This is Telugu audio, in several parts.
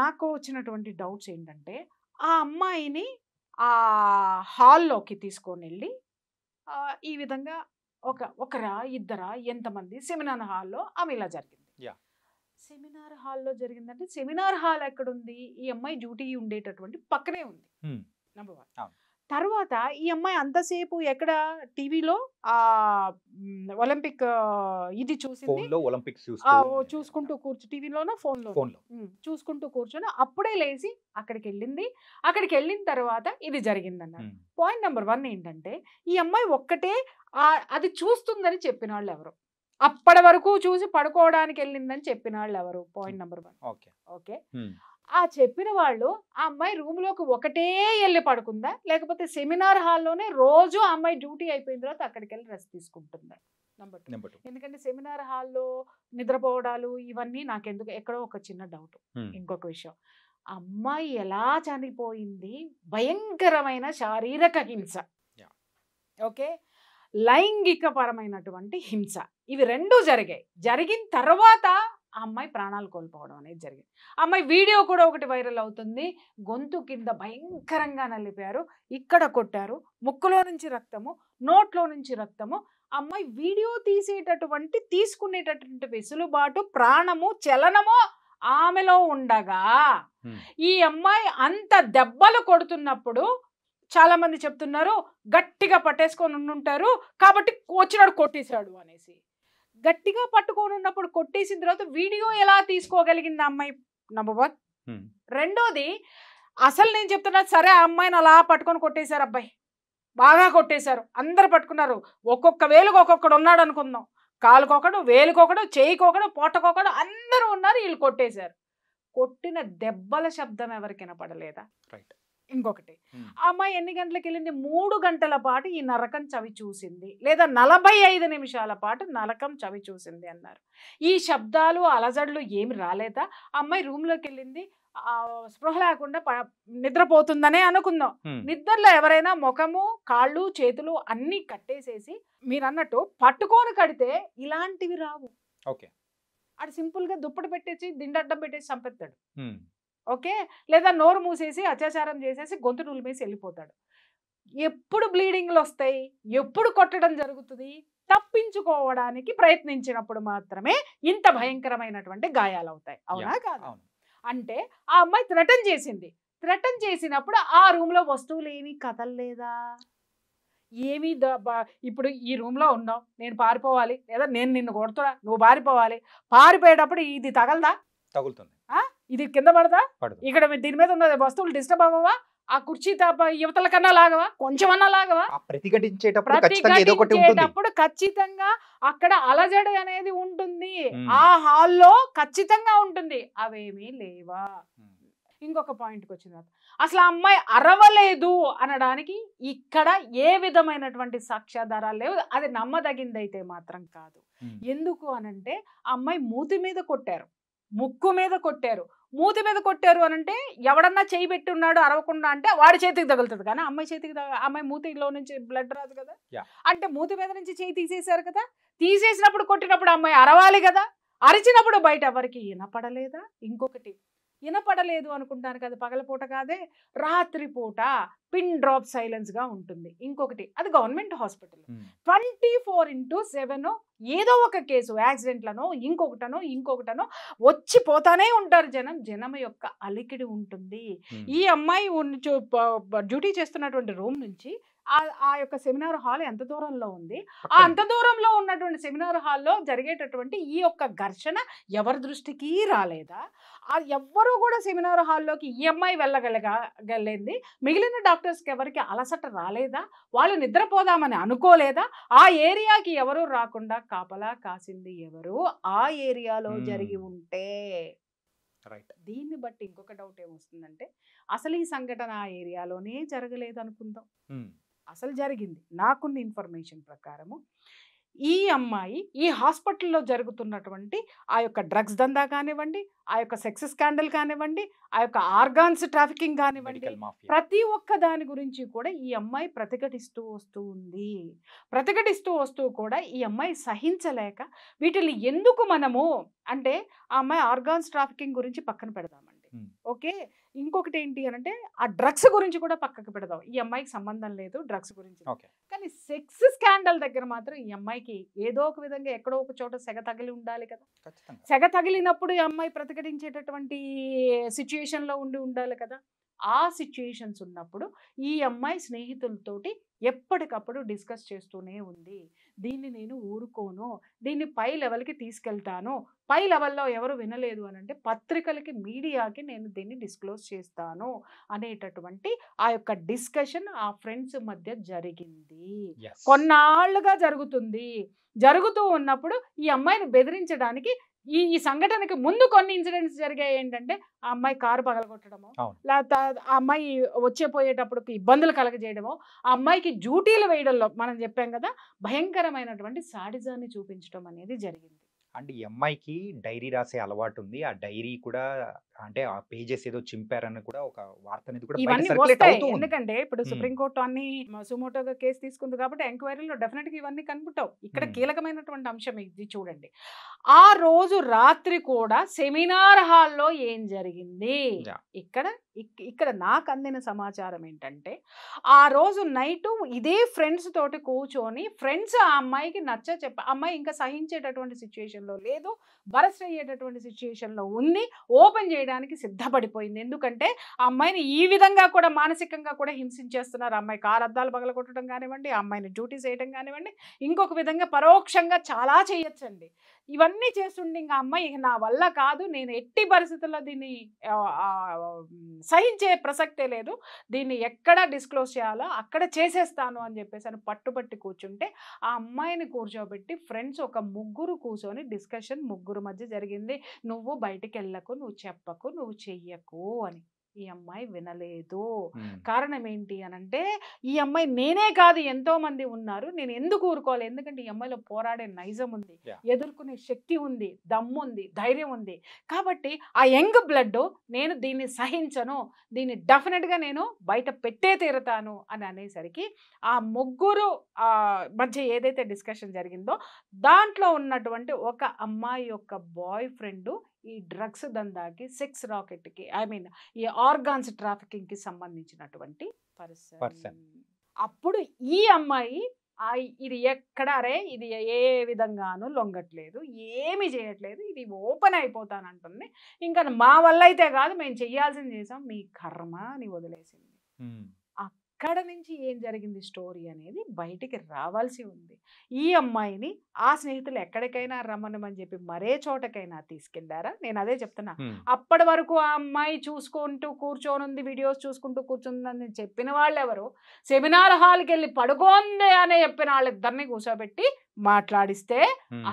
నాకు వచ్చినటువంటి డౌట్స్ ఏంటంటే ఆ అమ్మాయిని ఆ హాల్లోకి తీసుకొని వెళ్ళి ఈ విధంగా ఒక ఒకరా ఇద్దరా ఎంతమంది సెమినార్ హాల్లో ఆమె ఇలా జరిగింది సెమినార్ హాల్లో జరిగిందంటే సెమినార్ హాల్ ఎక్కడుంది ఈ అమ్మాయి డ్యూటీ ఉండేటటువంటి పక్కనే ఉంది నెంబర్ వన్ తర్వాత ఈ అమ్మాయి అంతసేపు ఎక్కడ టీవీలో ఆ ఒలింపిక్ ఇది చూసింది ఒలింపిక్స్ చూసుకుంటూ కూర్చు టీవీలోనో ఫోన్ లో చూసుకుంటూ కూర్చొని అప్పుడే లేచి అక్కడికి వెళ్ళింది అక్కడికి వెళ్ళిన తర్వాత ఇది జరిగిందన్నారు పాయింట్ నెంబర్ వన్ ఏంటంటే ఈ అమ్మాయి ఒక్కటే అది చూస్తుందని చెప్పిన వాళ్ళు ఎవరు అప్పటి వరకు చూసి పడుకోవడానికి వెళ్ళిందని చెప్పిన వాళ్ళు ఎవరు point number one okay okay ఆ చెప్పిన వాళ్ళు ఆ అమ్మాయి రూమ్లోకి ఒకటే వెళ్ళి పడుకుందా లేకపోతే సెమినార్ హాల్లోనే రోజు ఆ అమ్మాయి డ్యూటీ అయిపోయిన తర్వాత అక్కడికి వెళ్ళి రెస్ట్ తీసుకుంటుందా నెంబర్ టూ ఎందుకంటే సెమినార్ హాల్లో నిద్రపోవడాలు ఇవన్నీ నాకెందుకు ఎక్కడో ఒక చిన్న డౌట్ ఇంకొక విషయం అమ్మాయి ఎలా చనిపోయింది భయంకరమైన శారీరక హింస ఓకే లైంగికపరమైనటువంటి హింస ఇవి రెండూ జరిగాయి జరిగిన తర్వాత ఆ అమ్మాయి ప్రాణాలు కోల్పోవడం అనేది జరిగింది అమ్మాయి వీడియో కూడా ఒకటి వైరల్ అవుతుంది గొంతు కింద భయంకరంగా నలిపారు ఇక్కడ కొట్టారు ముక్కులో నుంచి రక్తము నోట్లో నుంచి రక్తము అమ్మాయి వీడియో తీసేటటువంటి తీసుకునేటటువంటి వెసులుబాటు ప్రాణము చలనము ఆమెలో ఉండగా ఈ అమ్మాయి అంత దెబ్బలు కొడుతున్నప్పుడు చాలా మంది చెప్తున్నారు గట్టిగా పట్టేసుకొని ఉంటారు కాబట్టి వచ్చినాడు కొట్టేశాడు అనేసి గట్టిగా పట్టుకొని ఉన్నప్పుడు కొట్టేసిన తర్వాత వీడియో ఎలా తీసుకోగలిగింది అమ్మాయి నంబర్ వన్ రెండోది అసలు నేను చెప్తున్నా సరే ఆ అమ్మాయిని అలా పట్టుకొని కొట్టేశారు అబ్బాయి బాగా కొట్టేశారు అందరు పట్టుకున్నారు ఒక్కొక్క వేలుకు ఒక్కొక్కడు ఉన్నాడు అనుకుందాం కాలుకొకడు వేలుకొకడు చేయికొకడు పొట్టకొకడు అందరూ ఉన్నారు వీళ్ళు కొట్టేశారు కొట్టిన దెబ్బల శబ్దం ఎవరికైనా పడలేదా రైట్ ఇంకొకటి ఆ అమ్మాయి ఎన్ని గంటలకు వెళ్ళింది మూడు గంటల పాటు ఈ నరకం చవి చూసింది లేదా నలభై ఐదు నిమిషాల పాటు నరకం చవి చూసింది అన్నారు ఈ శబ్దాలు అలజడులు ఏమి రాలేదా అమ్మాయి రూమ్లోకి వెళ్ళింది స్పృహ లేకుండా నిద్రపోతుందనే అనుకుందాం నిద్రలో ఎవరైనా ముఖము కాళ్ళు చేతులు అన్నీ కట్టేసేసి మీరు అన్నట్టు పట్టుకొని కడితే ఇలాంటివి రావు ఓకే అది సింపుల్గా దుప్పటి పెట్టేసి దిండడ్డం పెట్టేసి చంపెత్తాడు ఓకే లేదా నోరు మూసేసి అత్యాచారం చేసేసి గొంతు నులిమేసి వెళ్ళిపోతాడు ఎప్పుడు బ్లీడింగ్లు వస్తాయి ఎప్పుడు కొట్టడం జరుగుతుంది తప్పించుకోవడానికి ప్రయత్నించినప్పుడు మాత్రమే ఇంత భయంకరమైనటువంటి గాయాలు అవుతాయి అవునా కాదు అంటే ఆ అమ్మాయి థ్రెటన్ చేసింది థ్రెటన్ చేసినప్పుడు ఆ రూమ్లో వస్తువులు ఏమీ కదలలేదా ఏమీ ఇప్పుడు ఈ రూమ్లో ఉన్నావు నేను పారిపోవాలి లేదా నేను నిన్ను కొడుతున్నా నువ్వు పారిపోవాలి పారిపోయేటప్పుడు ఇది తగలదా తగులుతుంది ఇది కింద పడదా ఇక్కడ దీని మీద ఉన్న వస్తువులు డిస్టర్బ్ అవ్వవా ఆ కుర్చీ తప్ప యువతల కన్నా లాగవా కొంచెం అన్నా లాగవా ప్రతిఘటించేటప్పుడు ఖచ్చితంగా అక్కడ అలజడి అనేది ఉంటుంది ఆ హాల్లో ఖచ్చితంగా ఉంటుంది అవేమీ లేవా ఇంకొక పాయింట్కి వచ్చిన తర్వాత అసలు ఆ అమ్మాయి అరవలేదు అనడానికి ఇక్కడ ఏ విధమైనటువంటి సాక్ష్యాధారాలు లేవు అది నమ్మదగిందైతే మాత్రం కాదు ఎందుకు అనంటే ఆ అమ్మాయి మూతి మీద కొట్టారు ముక్కు మీద కొట్టారు మూతి మీద కొట్టారు అని అంటే ఎవడన్నా చేయి పెట్టి ఉన్నాడు అరవకుండా అంటే వాడి చేతికి తగులుతుంది కానీ అమ్మాయి చేతికి అమ్మాయి మూతిలో నుంచి బ్లడ్ రాదు కదా అంటే మూతి మీద నుంచి చేయి తీసేశారు కదా తీసేసినప్పుడు కొట్టినప్పుడు అమ్మాయి అరవాలి కదా అరిచినప్పుడు బయట ఎవరికి వినపడలేదా ఇంకొకటి వినపడలేదు అనుకుంటాను కదా పగలపూట కాదే రాత్రిపూట పిన్ డ్రాప్ సైలెన్స్గా ఉంటుంది ఇంకొకటి అది government hospital twenty four into seven ఏదో ఒక కేసు యాక్సిడెంట్లనో ఇంకొకటనో ఇంకొకటనో వచ్చి పోతానే ఉంటారు జనం జనం యొక్క అలికిడి ఉంటుంది ఈ అమ్మాయి డ్యూటీ చేస్తున్నటువంటి రూమ్ నుంచి ఆ యొక్క సెమినార్ హాల్ ఎంత దూరంలో ఉంది ఆ అంత దూరంలో ఉన్నటువంటి సెమినార్ హాల్లో జరిగేటటువంటి ఈ యొక్క ఘర్షణ ఎవరి దృష్టికి రాలేదా ఎవ్వరూ కూడా సెమినార్ హాల్లోకి ఈఎంఐ వెళ్ళగలగలింది మిగిలిన డాక్టర్స్కి ఎవరికి అలసట రాలేదా వాళ్ళు నిద్రపోదామని అనుకోలేదా ఆ ఏరియాకి ఎవరు రాకుండా కాపలా కాసింది ఎవరు ఆ ఏరియాలో జరిగి ఉంటే రైట్ దీన్ని బట్టి ఇంకొక డౌట్ ఏమొస్తుందంటే అసలు ఈ సంఘటన ఆ ఏరియాలోనే జరగలేదు అనుకుందాం అసలు జరిగింది నాకున్న ఇన్ఫర్మేషన్ ప్రకారము ఈ అమ్మాయి ఈ హాస్పిటల్లో జరుగుతున్నటువంటి ఆ యొక్క డ్రగ్స్ దందా కానివ్వండి ఆ యొక్క సెక్స్ స్కాండల్ కానివ్వండి ఆ యొక్క ఆర్గాన్స్ ట్రాఫికింగ్ కానివ్వండి ప్రతి ఒక్క దాని గురించి కూడా ఈ అమ్మాయి ప్రతిఘటిస్తూ వస్తూ ఉంది ప్రతిఘటిస్తూ వస్తూ కూడా ఈ అమ్మాయి సహించలేక వీటిని ఎందుకు మనము అంటే ఆ అమ్మాయి ఆర్గాన్స్ ట్రాఫికింగ్ గురించి పక్కన పెడదామండి ఓకే ఇంకొకటి ఏంటి అని అంటే ఆ డ్రగ్స్ గురించి కూడా పక్కకు పెడదాం ఈ అమ్మాయికి సంబంధం లేదు డ్రగ్స్ గురించి కానీ సెక్స్ స్కాండల్ దగ్గర మాత్రం ఈ అమ్మాయికి ఏదో ఒక విధంగా ఎక్కడో ఒక చోట సెగ తగిలి ఉండాలి కదా సెగ తగిలినప్పుడు ఈ అమ్మాయి ప్రతిఘటించేటటువంటి లో ఉండి ఉండాలి కదా ఆ సిచ్యుయేషన్స్ ఉన్నప్పుడు ఈ అమ్మాయి స్నేహితులతోటి ఎప్పటికప్పుడు డిస్కస్ చేస్తూనే ఉంది దీన్ని నేను ఊరుకోను దీన్ని పై లెవెల్కి తీసుకెళ్తాను పై లెవెల్లో ఎవరు వినలేదు అని అంటే పత్రికలకి మీడియాకి నేను దీన్ని డిస్క్లోజ్ చేస్తాను అనేటటువంటి ఆ యొక్క డిస్కషన్ ఆ ఫ్రెండ్స్ మధ్య జరిగింది కొన్నాళ్ళుగా జరుగుతుంది జరుగుతూ ఉన్నప్పుడు ఈ అమ్మాయిని బెదిరించడానికి ఈ ఈ సంఘటనకి ముందు కొన్ని ఇన్సిడెంట్స్ జరిగాయి ఏంటంటే ఆ అమ్మాయి కారు పగలగొట్టడము లేకపోతే ఆ అమ్మాయి వచ్చే పోయేటప్పుడు ఇబ్బందులు కలగజేయడము ఆ అమ్మాయికి డ్యూటీలు వేయడంలో మనం చెప్పాం కదా భయంకరమైనటువంటి సాడిజాన్ని చూపించడం అనేది జరిగింది అండ్ ఈ అమ్మాయికి డైరీ రాసే అలవాటు ఉంది ఆ డైరీ కూడా అంటే ఆ పేజెస్ ఏదో చింపారని కూడా ఒక వార్త అనేది కూడా ఇవన్నీ వస్తాయి ఎందుకంటే ఇప్పుడు సుప్రీంకోర్టు అన్ని సుమోటోగా కేసు తీసుకుంది కాబట్టి ఎంక్వైరీలో డెఫినెట్ గా ఇవన్నీ కనుపుంటావు ఇక్కడ కీలకమైనటువంటి అంశం ఇది చూడండి ఆ రోజు రాత్రి కూడా సెమినార్ హాల్లో ఏం జరిగింది ఇక్కడ ఇక్కడ నాకు అందిన సమాచారం ఏంటంటే ఆ రోజు నైట్ ఇదే ఫ్రెండ్స్ తోటి కూర్చొని ఫ్రెండ్స్ ఆ అమ్మాయికి నచ్చ చెప్ప అమ్మాయి ఇంకా సహించేటటువంటి సిచ్యుయేషన్లో లేదు బరస్ట్ అయ్యేటటువంటి సిచ్యుయేషన్లో ఉంది ఓపెన్ చేయడం చేయడానికి సిద్ధపడిపోయింది ఎందుకంటే ఆ అమ్మాయిని ఈ విధంగా కూడా మానసికంగా కూడా హింసించేస్తున్నారు అమ్మాయి కారు అద్దాలు పగలగొట్టడం కానివ్వండి అమ్మాయిని డ్యూటీ చేయడం కానివ్వండి ఇంకొక విధంగా పరోక్షంగా చాలా చేయొచ్చండి ఇవన్నీ చేస్తుండే ఇంకా అమ్మాయి నా వల్ల కాదు నేను ఎట్టి పరిస్థితుల్లో దీన్ని సహించే ప్రసక్తే లేదు దీన్ని ఎక్కడ డిస్క్లోజ్ చేయాలో అక్కడ చేసేస్తాను అని చెప్పేసి అని పట్టుబట్టి కూర్చుంటే ఆ అమ్మాయిని కూర్చోబెట్టి ఫ్రెండ్స్ ఒక ముగ్గురు కూర్చొని డిస్కషన్ ముగ్గురు మధ్య జరిగింది నువ్వు బయటికి వెళ్ళకు నువ్వు చెప్పకు వరకు నువ్వు చెయ్యకు అని ఈ అమ్మాయి వినలేదు కారణం ఏంటి అనంటే ఈ అమ్మాయి నేనే కాదు ఎంతో మంది ఉన్నారు నేను ఎందుకు ఊరుకోవాలి ఎందుకంటే ఈ అమ్మాయిలో పోరాడే నైజం ఉంది ఎదుర్కొనే శక్తి ఉంది దమ్ము ఉంది ధైర్యం ఉంది కాబట్టి ఆ యంగ్ బ్లడ్ నేను దీన్ని సహించను దీన్ని డెఫినెట్గా నేను బయట పెట్టే తీరతాను అని అనేసరికి ఆ ముగ్గురు మధ్య ఏదైతే డిస్కషన్ జరిగిందో దాంట్లో ఉన్నటువంటి ఒక అమ్మాయి యొక్క బాయ్ ఫ్రెండ్ ఈ డ్రగ్స్ దందాకి సెక్స్ రాకెట్కి ఐ మీన్ ఈ ఆర్గాన్స్ ట్రాఫికింగ్కి సంబంధించినటువంటి పర్సన్ అప్పుడు ఈ అమ్మాయి ఇది ఎక్కడారే ఇది ఏ విధంగానూ లొంగట్లేదు ఏమి చేయట్లేదు ఇది ఓపెన్ అయిపోతానంటుంది ఇంకా మా వల్ల అయితే కాదు మేము చేయాల్సింది చేసాం మీ కర్మ అని వదిలేసింది ఎక్కడ నుంచి ఏం జరిగింది స్టోరీ అనేది బయటికి రావాల్సి ఉంది ఈ అమ్మాయిని ఆ స్నేహితులు ఎక్కడికైనా రమ్మనమని చెప్పి మరే చోటకైనా తీసుకెళ్లారా నేను అదే చెప్తున్నా అప్పటి వరకు ఆ అమ్మాయి చూసుకుంటూ కూర్చోనుంది వీడియోస్ చూసుకుంటూ కూర్చుందని చెప్పిన వాళ్ళు ఎవరు సెమినార్ హాల్కి వెళ్ళి పడుకోంది అని చెప్పిన వాళ్ళిద్దరిని కూర్చోబెట్టి మాట్లాడిస్తే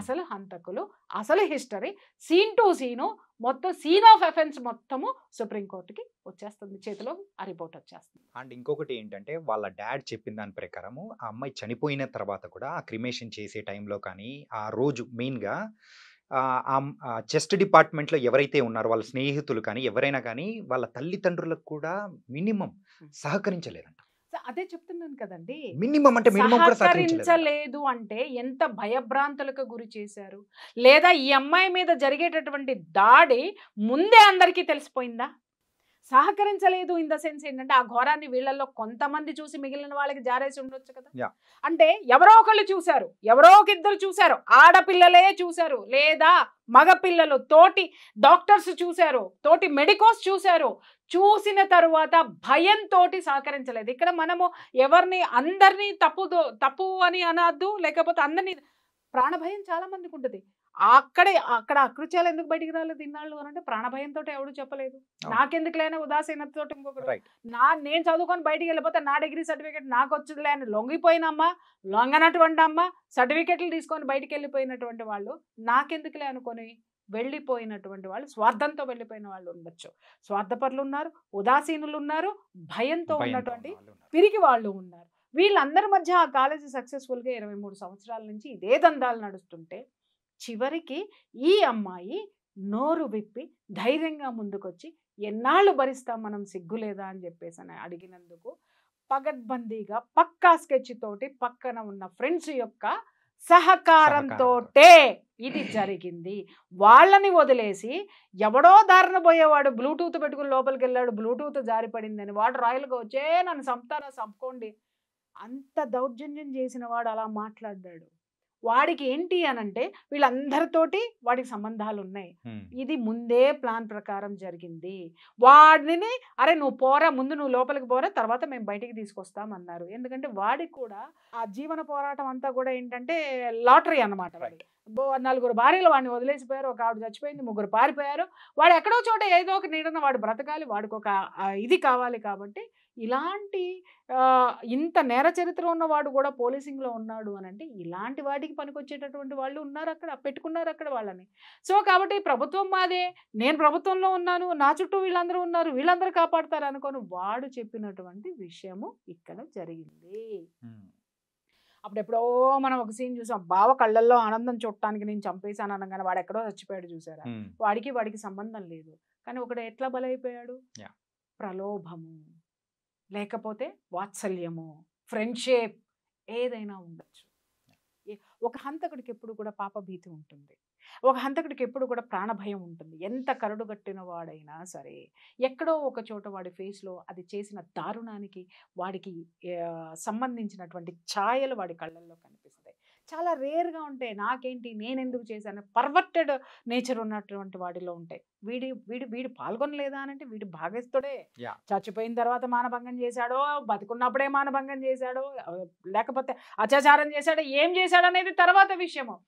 అసలు హంతకులు అసలు హిస్టరీ సీన్ టు సీను మొత్తం సీన్ ఆఫ్ అఫెన్స్ మొత్తము సుప్రీంకోర్టుకి వచ్చేస్తుంది చేతిలో ఆ రిపోర్ట్ వచ్చేస్తుంది అండ్ ఇంకొకటి ఏంటంటే వాళ్ళ డాడ్ చెప్పిన దాని ప్రకారము ఆ అమ్మాయి చనిపోయిన తర్వాత కూడా ఆ క్రిమేషన్ చేసే టైంలో కానీ ఆ రోజు మెయిన్గా చెస్ట్ డిపార్ట్మెంట్లో ఎవరైతే ఉన్నారో వాళ్ళ స్నేహితులు కానీ ఎవరైనా కానీ వాళ్ళ తల్లిదండ్రులకు కూడా మినిమం సహకరించలేదంట అదే చెప్తున్నాను కదండి మినిమం అంటే సహకరించలేదు అంటే ఎంత భయభ్రాంతులకు గురి చేశారు లేదా ఈ అమ్మాయి మీద జరిగేటటువంటి దాడి ముందే అందరికీ తెలిసిపోయిందా సహకరించలేదు ఇన్ ద సెన్స్ ఏంటంటే ఆ ఘోరాన్ని వీళ్ళల్లో కొంతమంది చూసి మిగిలిన వాళ్ళకి జారేసి ఉండొచ్చు కదా అంటే ఎవరో ఒకళ్ళు చూశారు ఎవరో ఇద్దరు చూశారు ఆడపిల్లలే చూశారు లేదా మగపిల్లలు తోటి డాక్టర్స్ చూశారు తోటి మెడికోస్ చూశారు చూసిన తరువాత భయంతో సహకరించలేదు ఇక్కడ మనము ఎవరిని అందరినీ తప్పు తప్పు అని అనద్దు లేకపోతే అందరినీ ప్రాణభయం చాలా మందికి ఉంటుంది అక్కడే అక్కడ అకృత్యాలు ఎందుకు బయటికి రాలేదు ఇన్నాళ్ళు అని అంటే ప్రాణభయంతో ఎవడు చెప్పలేదు నాకెందుకులైనా ఉదాసీనతతో ఇంకొకటి నా నేను చదువుకొని బయటికి వెళ్ళిపోతే నా డిగ్రీ సర్టిఫికేట్ నాకు వచ్చుదిలే అని లొంగిపోయినమ్మా లొంగనటువంటి అమ్మ సర్టిఫికేట్లు తీసుకొని బయటికి వెళ్ళిపోయినటువంటి వాళ్ళు నాకెందుకులే అనుకొని వెళ్ళిపోయినటువంటి వాళ్ళు స్వార్థంతో వెళ్ళిపోయిన వాళ్ళు ఉండొచ్చు స్వార్థపరులు ఉన్నారు ఉదాసీనులు ఉన్నారు భయంతో ఉన్నటువంటి పిరికి వాళ్ళు ఉన్నారు వీళ్ళందరి మధ్య ఆ కాలేజీ సక్సెస్ఫుల్గా ఇరవై మూడు సంవత్సరాల నుంచి ఇదే దందాలు నడుస్తుంటే చివరికి ఈ అమ్మాయి నోరు విప్పి ధైర్యంగా ముందుకొచ్చి ఎన్నాళ్ళు భరిస్తాం మనం సిగ్గులేదా అని చెప్పేసి అని అడిగినందుకు పగడ్బందీగా పక్కా స్కెచ్ తోటి పక్కన ఉన్న ఫ్రెండ్స్ యొక్క సహకారంతో ఇది జరిగింది వాళ్ళని వదిలేసి ఎవడో దారిన పోయేవాడు బ్లూటూత్ పెట్టుకుని లోపలికి వెళ్ళాడు బ్లూటూత్ జారిపడిందని వాడు రాయలుగా వచ్చే నన్ను చంపుతారా సంపుకోండి అంత దౌర్జన్యం చేసిన వాడు అలా మాట్లాడ్డాడు వాడికి ఏంటి అని అంటే వీళ్ళందరితోటి వాడికి సంబంధాలు ఉన్నాయి ఇది ముందే ప్లాన్ ప్రకారం జరిగింది వాడిని అరే నువ్వు పోరా ముందు నువ్వు లోపలికి పోరా తర్వాత మేము బయటికి తీసుకొస్తాం అన్నారు ఎందుకంటే వాడికి కూడా ఆ జీవన పోరాటం అంతా కూడా ఏంటంటే లాటరీ అనమాట వాడికి నలుగురు భార్యలు వాడిని వదిలేసిపోయారు ఒక ఆవిడ చచ్చిపోయింది ముగ్గురు పారిపోయారు వాడు ఎక్కడో చోట ఏదో ఒక నీడన వాడు బ్రతకాలి వాడికి ఒక ఇది కావాలి కాబట్టి ఇలాంటి ఇంత నేర చరిత్ర ఉన్నవాడు కూడా పోలీసింగ్లో ఉన్నాడు అని అంటే ఇలాంటి వాటికి పనికొచ్చేటటువంటి వాళ్ళు ఉన్నారు అక్కడ పెట్టుకున్నారు అక్కడ వాళ్ళని సో కాబట్టి ప్రభుత్వం మాదే నేను ప్రభుత్వంలో ఉన్నాను నా చుట్టూ వీళ్ళందరూ ఉన్నారు వీళ్ళందరూ కాపాడుతారు అనుకొని వాడు చెప్పినటువంటి విషయము ఇక్కడ జరిగింది అప్పుడు ఎప్పుడో మనం ఒక సీన్ చూసాం బావ కళ్ళల్లో ఆనందం చూడటానికి నేను చంపేశాను అనగానే వాడు ఎక్కడో చచ్చిపోయాడు చూసారా వాడికి వాడికి సంబంధం లేదు కానీ ఒకడు ఎట్లా బలైపోయాడు ప్రలోభము లేకపోతే వాత్సల్యము ఫ్రెండ్షిప్ ఏదైనా ఉండొచ్చు ఒక హంతకుడికి ఎప్పుడు కూడా పాపభీతి ఉంటుంది ఒక హంతకుడికి ఎప్పుడు కూడా ప్రాణభయం ఉంటుంది ఎంత కట్టిన వాడైనా సరే ఎక్కడో ఒక చోట వాడి ఫేస్లో అది చేసిన దారుణానికి వాడికి సంబంధించినటువంటి ఛాయలు వాడి కళ్ళల్లో కనిపిస్తాయి చాలా రేర్గా ఉంటాయి నాకేంటి నేను ఎందుకు చేశాను పర్వర్టెడ్ నేచర్ ఉన్నటువంటి వాడిలో ఉంటాయి వీడి వీడు వీడు పాల్గొనలేదా అని అంటే వీడు భాగస్తుడే చచ్చిపోయిన తర్వాత మానభంగం చేశాడో బతుకున్నప్పుడే మానభంగం చేశాడో లేకపోతే అత్యాచారం చేశాడో ఏం చేశాడనేది తర్వాత విషయము